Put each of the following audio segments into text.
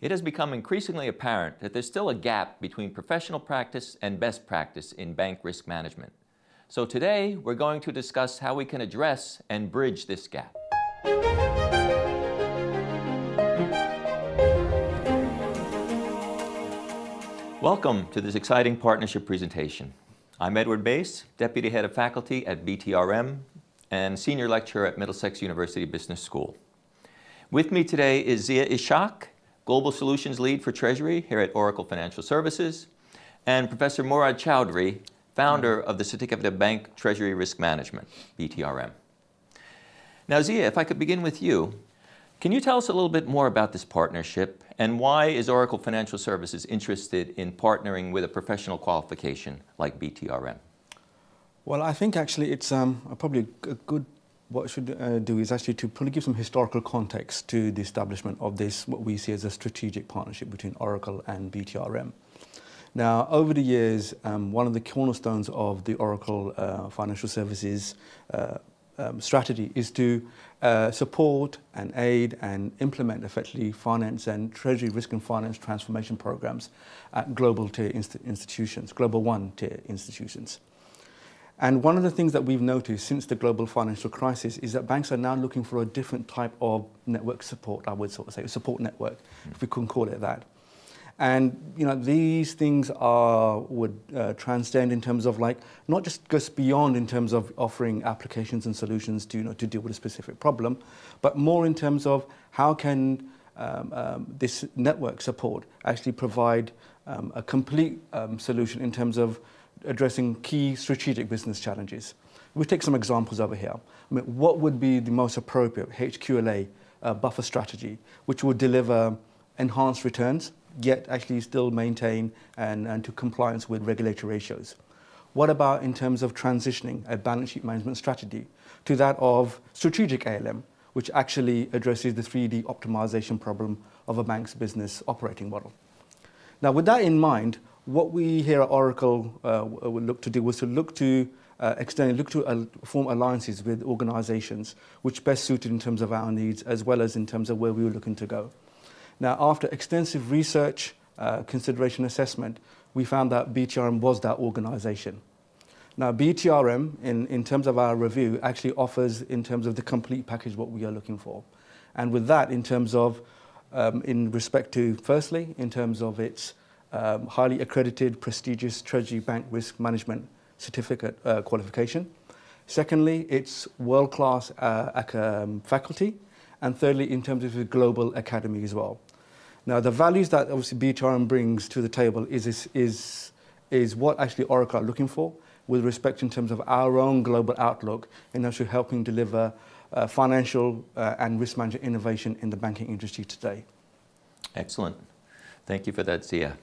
It has become increasingly apparent that there's still a gap between professional practice and best practice in bank risk management. So today, we're going to discuss how we can address and bridge this gap. Welcome to this exciting partnership presentation. I'm Edward Bass, Deputy Head of Faculty at BTRM and Senior Lecturer at Middlesex University Business School. With me today is Zia Ishak, Global Solutions Lead for Treasury here at Oracle Financial Services, and Professor Murad Chowdhury, founder of the Certificate of Bank Treasury Risk Management, BTRM. Now, Zia, if I could begin with you, can you tell us a little bit more about this partnership and why is Oracle Financial Services interested in partnering with a professional qualification like BTRM? Well, I think actually it's um, probably a good what should uh, do is actually to probably give some historical context to the establishment of this, what we see as a strategic partnership between Oracle and BTRM. Now, over the years, um, one of the cornerstones of the Oracle uh, Financial Services uh, um, strategy is to uh, support and aid and implement effectively finance and treasury risk and finance transformation programs at global tier inst institutions, global one tier institutions. And one of the things that we've noticed since the global financial crisis is that banks are now looking for a different type of network support, I would sort of say, a support network, if we can call it that. And you know these things are would uh, transcend in terms of like not just goes beyond in terms of offering applications and solutions to you know to deal with a specific problem, but more in terms of how can um, um, this network support actually provide um, a complete um, solution in terms of addressing key strategic business challenges. We take some examples over here. I mean, what would be the most appropriate HQLA uh, buffer strategy, which would deliver enhanced returns, yet actually still maintain and, and to compliance with regulatory ratios? What about in terms of transitioning a balance sheet management strategy to that of strategic ALM, which actually addresses the 3D optimization problem of a bank's business operating model? Now, with that in mind, what we here at Oracle uh, would look to do was to look to uh, externally look to uh, form alliances with organizations which best suited in terms of our needs as well as in terms of where we were looking to go. Now, after extensive research, uh, consideration assessment, we found that BTRM was that organization. Now, BTRM, in, in terms of our review, actually offers, in terms of the complete package, what we are looking for. And with that, in terms of, um, in respect to, firstly, in terms of its um, highly accredited, prestigious Treasury Bank Risk Management Certificate uh, qualification. Secondly, it's world-class uh, um, faculty. And thirdly, in terms of the global academy as well. Now, the values that obviously BTRM brings to the table is, is, is, is what actually Oracle are looking for with respect in terms of our own global outlook and actually helping deliver uh, financial uh, and risk management innovation in the banking industry today. Excellent. Thank you for that, Zia.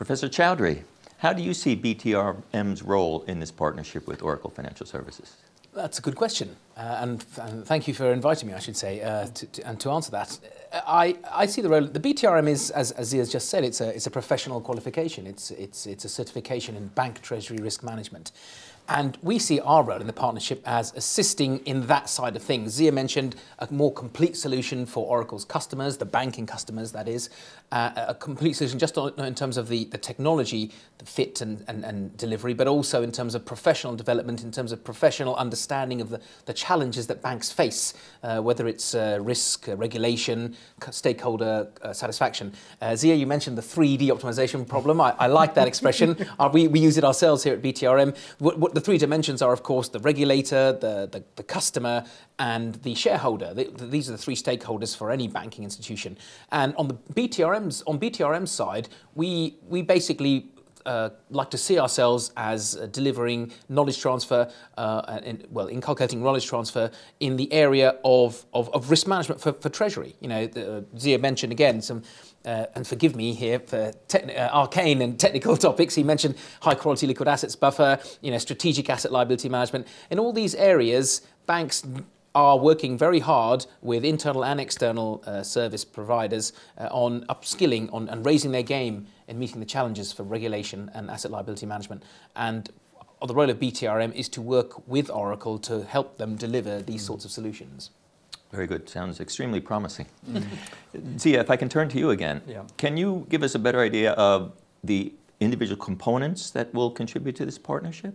Professor Chowdhury, how do you see BTRM's role in this partnership with Oracle Financial Services? That's a good question, uh, and, and, thank you for inviting me. I should say, uh, to, to, and to answer that, uh, I, I see the role. The BTRM is, as as Zia's just said, it's a it's a professional qualification. It's it's it's a certification in bank treasury risk management. And we see our role in the partnership as assisting in that side of things. Zia mentioned a more complete solution for Oracle's customers, the banking customers, that is, uh, a complete solution just in terms of the, the technology, the fit and, and, and, delivery, but also in terms of professional development, in terms of professional understanding of the, the challenges that banks face, uh, whether it's uh, risk, uh, regulation, stakeholder uh, satisfaction. Uh, Zia, you mentioned the 3D optimization problem. I, I like that expression. we, we use it ourselves here at BTRM. What, what the three dimensions are, of course, the regulator, the, the, the customer, and the shareholder. The, the, these are the three stakeholders for any banking institution. And on the BTRM's on BTRM's side, we we basically uh, like to see ourselves as uh, delivering knowledge transfer uh, and, well, inculcating knowledge transfer in the area of, of, of risk management for, for, Treasury. You know, the, uh, Zia mentioned again some, uh, and forgive me here for uh, arcane and technical topics. He mentioned high quality liquid assets buffer, you know, strategic asset liability management. In all these areas, banks are working very hard with internal and external uh, service providers uh, on upskilling on, and raising their game in meeting the challenges for regulation and asset liability management. And the role of BTRM is to work with Oracle to help them deliver these mm. sorts of solutions. Very good. Sounds extremely promising. Zia, if I can turn to you again, yeah. can you give us a better idea of the individual components that will contribute to this partnership?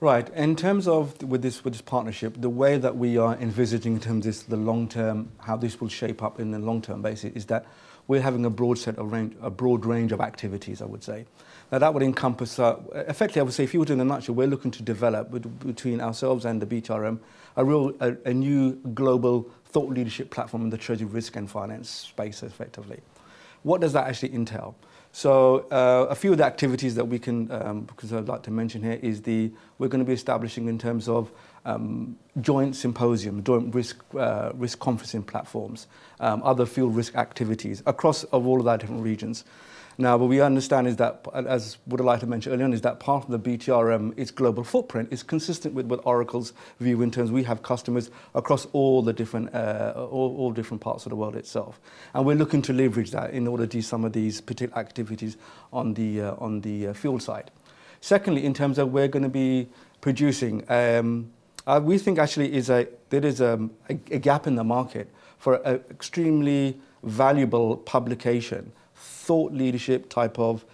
Right. In terms of with this with this partnership, the way that we are envisaging in terms of the long term, how this will shape up in the long term basis is that we're having a broad set of range, a broad range of activities. I would say. Now that would encompass, uh, effectively, I would say, if you were in a nutshell, we're looking to develop between ourselves and the BTRM a real, a, a new global thought leadership platform in the treasury risk and finance space, effectively. What does that actually entail? So uh, a few of the activities that we can, um, because I'd like to mention here, is the, we're going to be establishing in terms of um, joint symposium, joint risk, uh, risk conferencing platforms, um, other field risk activities across of all of our different regions. Now, what we understand is that, as would like to mention earlier on, is that part of the BTRM, its global footprint, is consistent with what Oracle's view in terms we have customers across all the different, uh, all, all, different parts of the world itself. And we're looking to leverage that in order to do some of these particular activities on the, uh, on the uh, fuel side. Secondly, in terms of we're going to be producing um, uh, we think actually is a, there is a, a, a gap in the market for an extremely valuable publication, thought leadership type of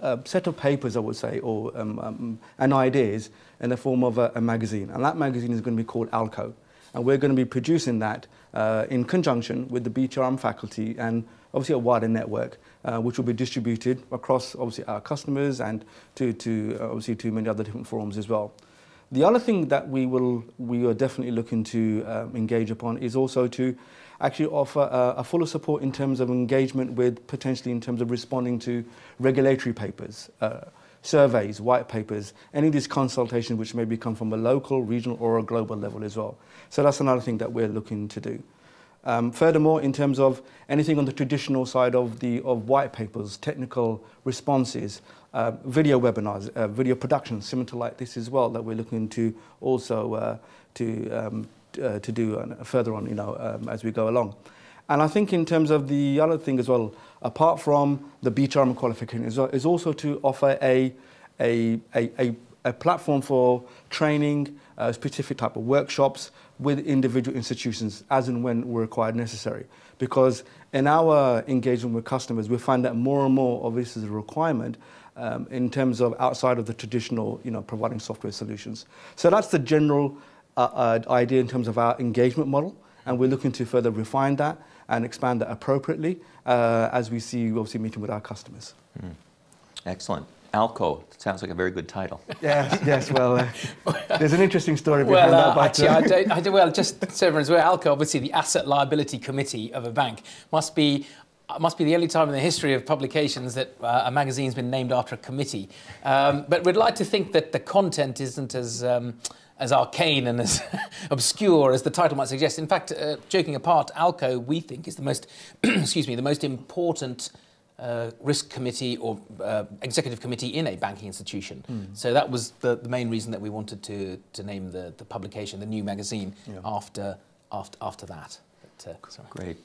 uh, set of papers, I would say, or um, um, and ideas in the form of a, a, magazine. And that magazine is going to be called Alco. And we're going to be producing that uh, in conjunction with the BTRM faculty and obviously a wider network, uh, which will be distributed across obviously our customers and to, to uh, obviously to many other different forums as well. The other thing that we will we are definitely looking to um, engage upon is also to actually offer a fuller support in terms of engagement with potentially in terms of responding to regulatory papers, uh, surveys, white papers, any of these consultations which maybe come from a local, regional, or a global level as well. So that's another thing that we're looking to do. Um, furthermore, in terms of anything on the traditional side of the of white papers, technical responses, uh, video webinars, uh, video productions, similar to like this as well, that we're looking to also uh, to, um, uh, to do further on, you know, um, as we go along. And I think in terms of the other thing as well, apart from the BTRM qualification, is, is also to offer a, a, a, a, a platform for training, uh, specific type of workshops with individual institutions as and when required necessary. Because in our engagement with customers, we find that more and more of this is a requirement um, in terms of outside of the traditional, you know, providing software solutions. So that's the general uh, uh, idea in terms of our engagement model, and we're looking to further refine that and expand that appropriately uh, as we see, obviously, meeting with our customers. Mm. Excellent. Alco sounds like a very good title. Yes, yes. Well, uh, there's an interesting story behind well, uh, that. Actually, uh, I don't, I don't, well, just so everyone's aware, Alco, obviously the Asset Liability Committee of a bank, must be it uh, must be the only time in the history of publications that uh, a magazine's been named after a committee. Um, but we'd like to think that the content isn't as, um, as arcane and as obscure as the title might suggest. In fact, uh, joking apart, ALCO, we think, is the most, excuse me, the most important uh, risk committee or uh, executive committee in a banking institution. Mm. So that was the, the, main reason that we wanted to, to name the, the publication, the new magazine, yeah. after, after, after that to. Great.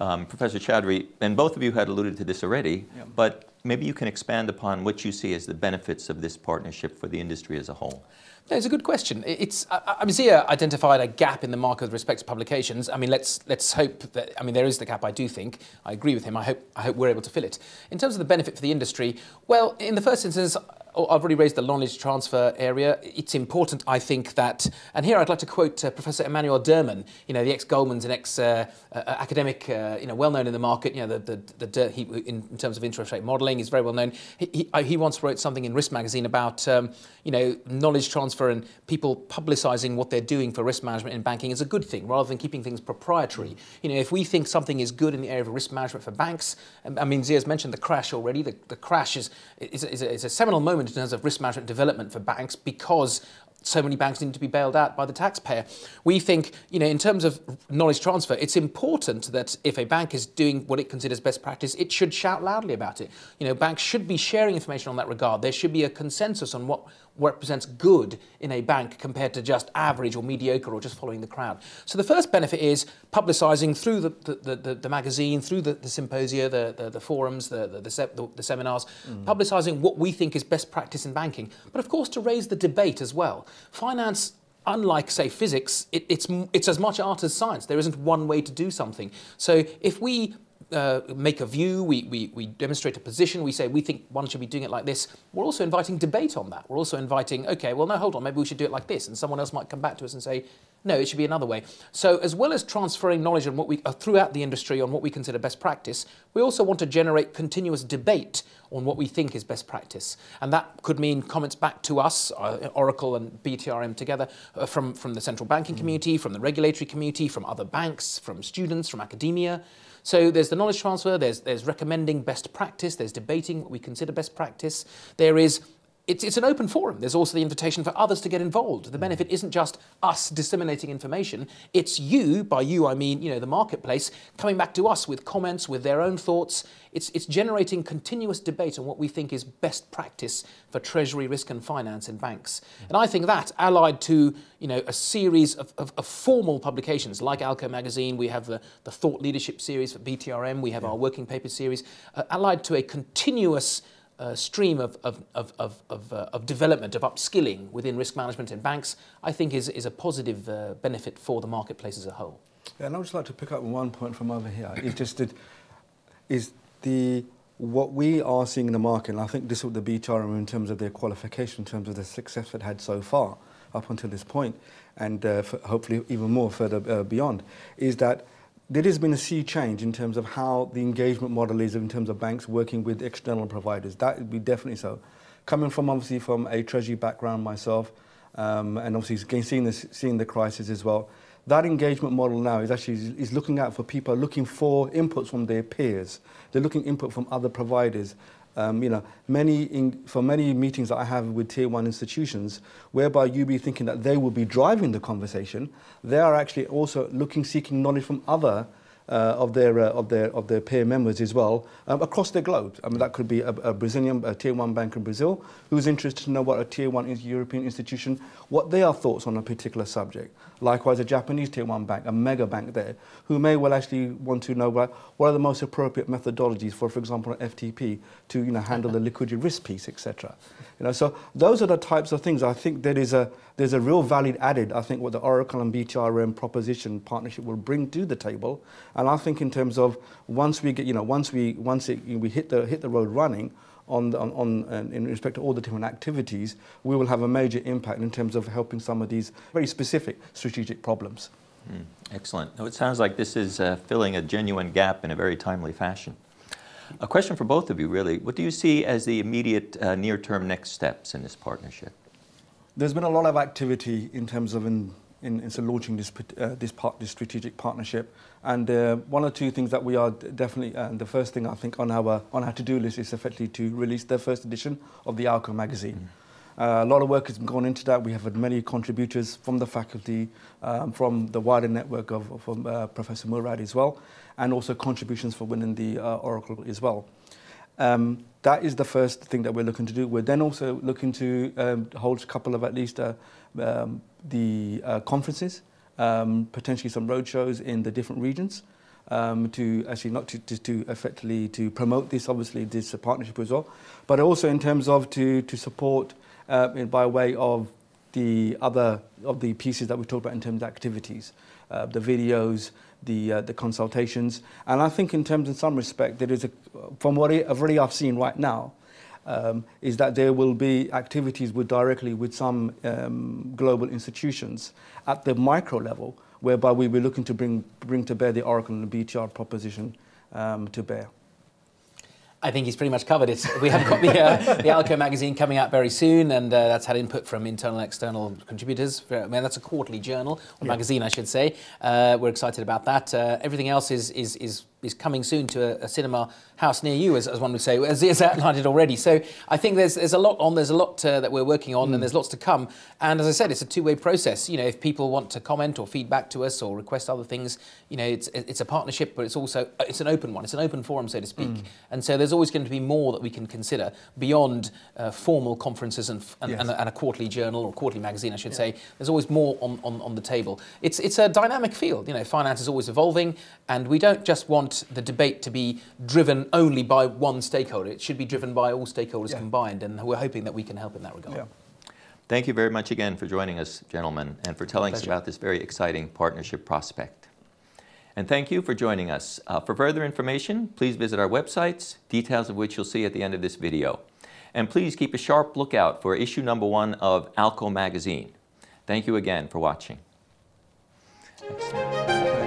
Um, Professor Chowdhury, and both of you had alluded to this already, yeah. but maybe you can expand upon what you see as the benefits of this partnership for the industry as a whole. No, it's a good question. It's I mean, Zia identified a gap in the market with respect to publications. I mean, let's let's hope that I mean there is the gap. I do think I agree with him. I hope I hope we're able to fill it. In terms of the benefit for the industry, well, in the first instance, Oh, I've already raised the knowledge transfer area. It's important, I think, that, and here I'd like to quote uh, Professor Emmanuel Derman, you know, the ex-Goldman's and ex-academic, uh, uh, uh, you know, well known in the market, you know, the, the, the dirt he, in, in, terms of interest rate modelling is very well known. He, he, uh, he, once wrote something in Risk Magazine about, um, you know, knowledge transfer and people publicising what they're doing for risk management in banking is a good thing, rather than keeping things proprietary. You know, if we think something is good in the area of risk management for banks, um, I mean, Zia's mentioned the crash already. The, the crash is, is, is, a, is a seminal moment moment in terms of risk management development for banks because so many banks need to be bailed out by the taxpayer. We think, you know, in terms of knowledge transfer, it's important that if a bank is doing what it considers best practice, it should shout loudly about it. You know, banks should be sharing information on that regard. There should be a consensus on what, represents good in a bank compared to just average or mediocre or just following the crowd. So the first benefit is publicising through the, the, the, the, magazine, through the, the symposia, the, the, forums, the, the, se seminars, mm. publicising what we think is best practice in banking. But of course, to raise the debate as well. Finance unlike, say, physics, it, it's, it's as much art as science. There isn't one way to do something. So if we uh, make a view, we, we, we, demonstrate a position, we say we think one should be doing it like this. We're also inviting debate on that. We're also inviting, okay, well, no, hold on, maybe we should do it like this. And someone else might come back to us and say, no, it should be another way. So as well as transferring knowledge on what we, uh, throughout the industry on what we consider best practice, we also want to generate continuous debate on what we think is best practice. And that could mean comments back to us, uh, Oracle and BTRM together, uh, from, from the central banking mm. community, from the regulatory community, from other banks, from students, from academia. So there's the knowledge transfer, there's, there's recommending best practice, there's debating what we consider best practice, there is it's, it's, an open forum. There's also the invitation for others to get involved. The mm. benefit isn't just us disseminating information. It's you, by you I mean, you know, the marketplace, coming back to us with comments, with their own thoughts. It's, it's generating continuous debate on what we think is best practice for treasury risk and finance in banks. Mm. And I think that, allied to, you know, a series of, of, of formal publications like Alco Magazine, we have the, the Thought Leadership Series for BTRM, we have yeah. our Working Paper Series, uh, allied to a continuous uh, stream of, of, of, of, uh, of, development, of upskilling within risk management in banks, I think is, is a positive uh, benefit for the marketplace as a whole. Yeah, and I would just like to pick up one point from over here. It just did, is the what we are seeing in the market, and I think this is the BHRM in terms of their qualification, in terms of the success it had so far up until this point, and uh, hopefully even more further uh, beyond, is that there has been a sea change in terms of how the engagement model is in terms of banks working with external providers. That would be definitely so. Coming from obviously from a treasury background myself, um, and obviously seeing the seeing the crisis as well. That engagement model now is actually is looking out for people looking for inputs from their peers. They're looking input from other providers. Um, you know, many in, for many meetings that I have with tier one institutions, whereby you be thinking that they will be driving the conversation, they are actually also looking, seeking knowledge from other uh, of their uh, of their of their peer members as well um, across the globe. I mean, that could be a, a Brazilian a tier one bank in Brazil who's interested to know what a tier one European institution what their thoughts on a particular subject. Likewise, a Japanese tier one bank, a mega bank there, who may well actually want to know what, what are the most appropriate methodologies for, for example, an FTP to you know handle the liquidity risk piece, etc. You know, so those are the types of things I think there is a there's a real value added. I think what the Oracle and BTRM proposition partnership will bring to the table. And I think in terms of once we get, you know, once we once it, we hit the hit the road running on, the, on, on uh, in respect to all the different activities, we will have a major impact in terms of helping some of these very specific strategic problems. Mm, excellent. Now it sounds like this is uh, filling a genuine gap in a very timely fashion. A question for both of you, really. What do you see as the immediate uh, near-term next steps in this partnership? There's been a lot of activity in terms of in in, in so launching this uh, this part this strategic partnership. And uh, one or two things that we are definitely and uh, the first thing I think on our on our to do list is effectively to release the first edition of the Alco magazine. Mm -hmm. Uh, a lot of work has gone into that. We have had many contributors from the faculty, um, from the wider network of, from uh, Professor Murad as well, and also contributions for winning the uh, Oracle as well. Um, that is the first thing that we're looking to do. We're then also looking to um, hold a couple of at least uh, um, the uh, conferences, um, potentially some roadshows in the different regions. Um, to actually not to, to, to, effectively to promote this, obviously this uh, partnership as well, but also in terms of to, to support uh, by way of the other of the pieces that we talked about in terms of activities uh, the videos, the, uh, the consultations. And I think in terms, in some respect, there is a, from what I've really I've seen right now, um, is that there will be activities with directly with some um, global institutions at the micro level, whereby we'll be looking to bring, bring to bear the Oracle and the BTR proposition um, to bear. I think he's pretty much covered it. We have got the, uh, the Alco magazine coming out very soon, and uh, that's had input from internal and external contributors. I mean, that's a quarterly journal, or yeah. magazine, I should say. Uh, we're excited about that. Uh, everything else is, is, is is coming soon to a, a cinema house near you, as, as, one would say, as, is outlined already. So I think there's there's a lot on, there's a lot uh, that we're working on, mm. and there's lots to come. And as I said, it's a two-way process. You know, if people want to comment or feedback to us or request other things, you know, it's it's a partnership, but it's also uh, it's an open one, it's an open forum, so to speak. Mm. And so there's always going to be more that we can consider beyond uh, formal conferences and and, yes. and, and, a, quarterly journal or quarterly magazine, I should yeah. say. There's always more on, on on the table. It's it's a dynamic field. You know, finance is always evolving, and we don't just want want the debate to be driven only by one stakeholder. It should be driven by all stakeholders yeah. combined, and we're hoping that we can help in that regard. Yeah. Thank you very much again for joining us, gentlemen, and for telling us about this very exciting partnership prospect. And thank you for joining us. Uh, for further information, please visit our websites, details of which you'll see at the end of this video. And please keep a sharp lookout for issue number one of Alco Magazine. Thank you again for watching. Excellent.